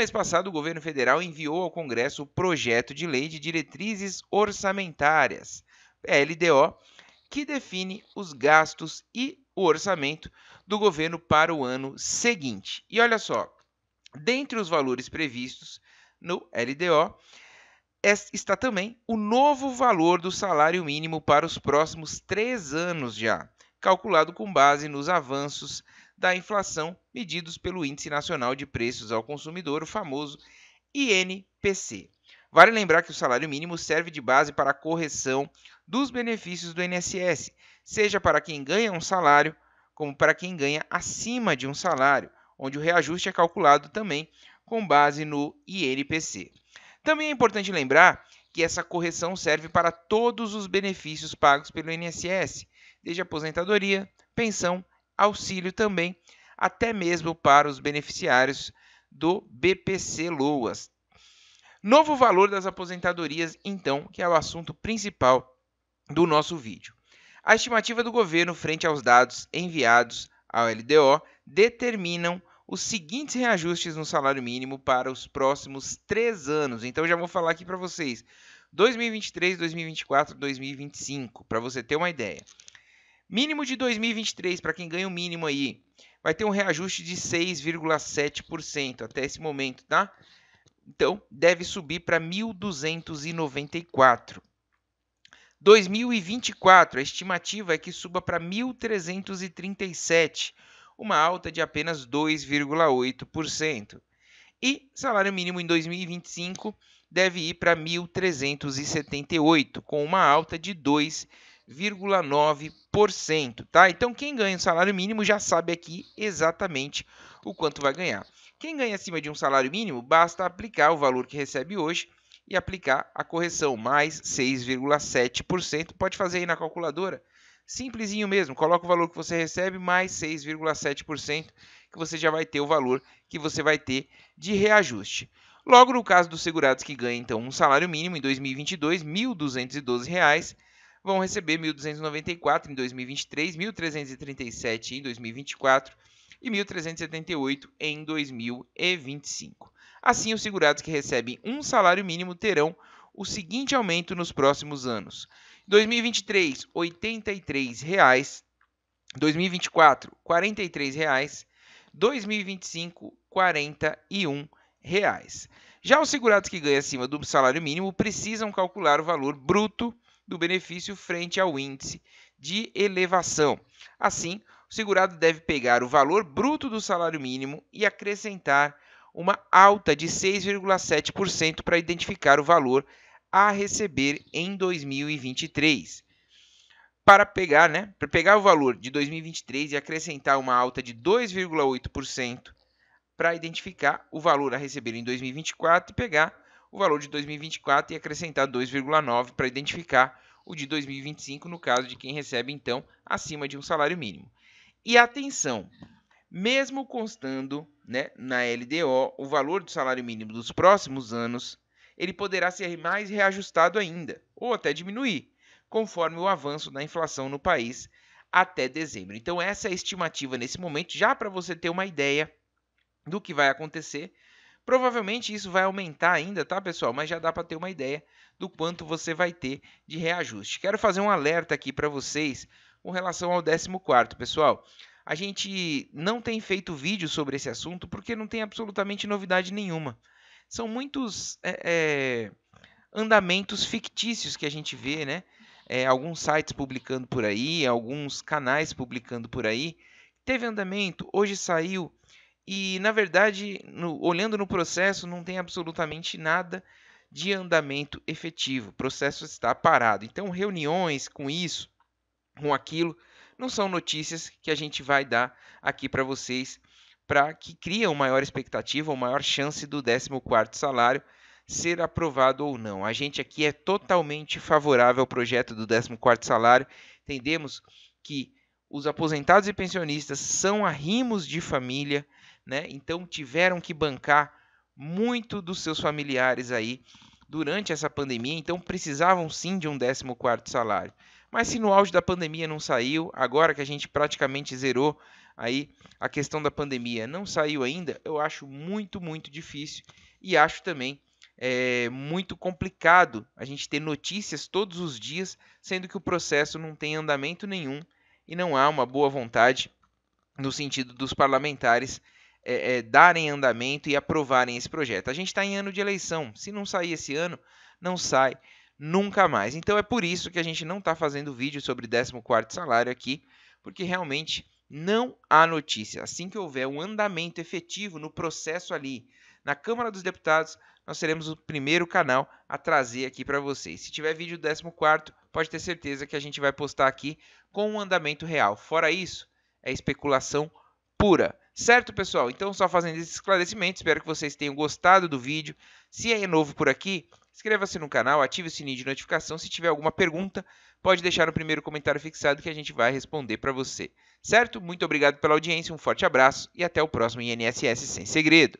mês passado, o governo federal enviou ao Congresso o projeto de lei de diretrizes orçamentárias, LDO, que define os gastos e o orçamento do governo para o ano seguinte. E olha só, dentre os valores previstos no LDO, está também o novo valor do salário mínimo para os próximos três anos já, calculado com base nos avanços da inflação medidos pelo Índice Nacional de Preços ao Consumidor, o famoso INPC. Vale lembrar que o salário mínimo serve de base para a correção dos benefícios do INSS, seja para quem ganha um salário, como para quem ganha acima de um salário, onde o reajuste é calculado também com base no INPC. Também é importante lembrar que essa correção serve para todos os benefícios pagos pelo INSS, desde aposentadoria, pensão auxílio também, até mesmo para os beneficiários do BPC Loas. Novo valor das aposentadorias, então, que é o assunto principal do nosso vídeo. A estimativa do governo frente aos dados enviados ao LDO determinam os seguintes reajustes no salário mínimo para os próximos três anos. Então, já vou falar aqui para vocês: 2023, 2024, 2025, para você ter uma ideia. Mínimo de 2023, para quem ganha o mínimo aí, vai ter um reajuste de 6,7% até esse momento, tá? Então, deve subir para 1.294. 2024, a estimativa é que suba para 1.337, uma alta de apenas 2,8%. E salário mínimo em 2025 deve ir para 1.378, com uma alta de 2,8%. 0,9%, tá? Então quem ganha um salário mínimo já sabe aqui exatamente o quanto vai ganhar. Quem ganha acima de um salário mínimo, basta aplicar o valor que recebe hoje e aplicar a correção mais 6,7%. Pode fazer aí na calculadora. Simplesinho mesmo, coloca o valor que você recebe mais 6,7%, que você já vai ter o valor que você vai ter de reajuste. Logo no caso dos segurados que ganham então um salário mínimo em 2022, R$ 1.212, vão receber 1.294 em 2023, 1.337 em 2024 e 1.378 em 2025. Assim, os segurados que recebem um salário mínimo terão o seguinte aumento nos próximos anos: 2023, R$ 83,00, 2024, R$ 43,00, 2025, R$ 41,00. Já os segurados que ganham acima do salário mínimo precisam calcular o valor bruto do benefício frente ao índice de elevação. Assim, o segurado deve pegar o valor bruto do salário mínimo e acrescentar uma alta de 6,7% para identificar o valor a receber em 2023. Para pegar, né, para pegar o valor de 2023 e acrescentar uma alta de 2,8% para identificar o valor a receber em 2024 e pegar o valor de 2024 e acrescentar 2,9 para identificar o de 2025 no caso de quem recebe então acima de um salário mínimo. E atenção, mesmo constando né, na LDO o valor do salário mínimo dos próximos anos, ele poderá ser mais reajustado ainda, ou até diminuir, conforme o avanço da inflação no país até dezembro. Então, essa é a estimativa nesse momento, já para você ter uma ideia do que vai acontecer Provavelmente isso vai aumentar ainda, tá, pessoal? Mas já dá para ter uma ideia do quanto você vai ter de reajuste. Quero fazer um alerta aqui para vocês com relação ao 14, pessoal. A gente não tem feito vídeo sobre esse assunto porque não tem absolutamente novidade nenhuma. São muitos é, é, andamentos fictícios que a gente vê, né? É, alguns sites publicando por aí, alguns canais publicando por aí. Teve andamento, hoje saiu, e, na verdade, no, olhando no processo, não tem absolutamente nada de andamento efetivo. O processo está parado. Então, reuniões com isso, com aquilo, não são notícias que a gente vai dar aqui para vocês para que criam maior expectativa ou maior chance do 14º salário ser aprovado ou não. A gente aqui é totalmente favorável ao projeto do 14º salário. Entendemos que os aposentados e pensionistas são arrimos de família né? Então tiveram que bancar muito dos seus familiares aí durante essa pandemia, então precisavam sim de um 14º salário. Mas se no auge da pandemia não saiu, agora que a gente praticamente zerou aí a questão da pandemia, não saiu ainda, eu acho muito, muito difícil e acho também é, muito complicado a gente ter notícias todos os dias, sendo que o processo não tem andamento nenhum e não há uma boa vontade no sentido dos parlamentares é, é, darem andamento e aprovarem esse projeto. A gente está em ano de eleição. Se não sair esse ano, não sai nunca mais. Então é por isso que a gente não está fazendo vídeo sobre 14 salário aqui, porque realmente não há notícia. Assim que houver um andamento efetivo no processo ali na Câmara dos Deputados, nós seremos o primeiro canal a trazer aqui para vocês. Se tiver vídeo 14 pode ter certeza que a gente vai postar aqui com um andamento real. Fora isso, é especulação pura. Certo, pessoal? Então, só fazendo esse esclarecimento, espero que vocês tenham gostado do vídeo. Se é novo por aqui, inscreva-se no canal, ative o sininho de notificação. Se tiver alguma pergunta, pode deixar no primeiro comentário fixado que a gente vai responder para você. Certo? Muito obrigado pela audiência, um forte abraço e até o próximo INSS Sem Segredo.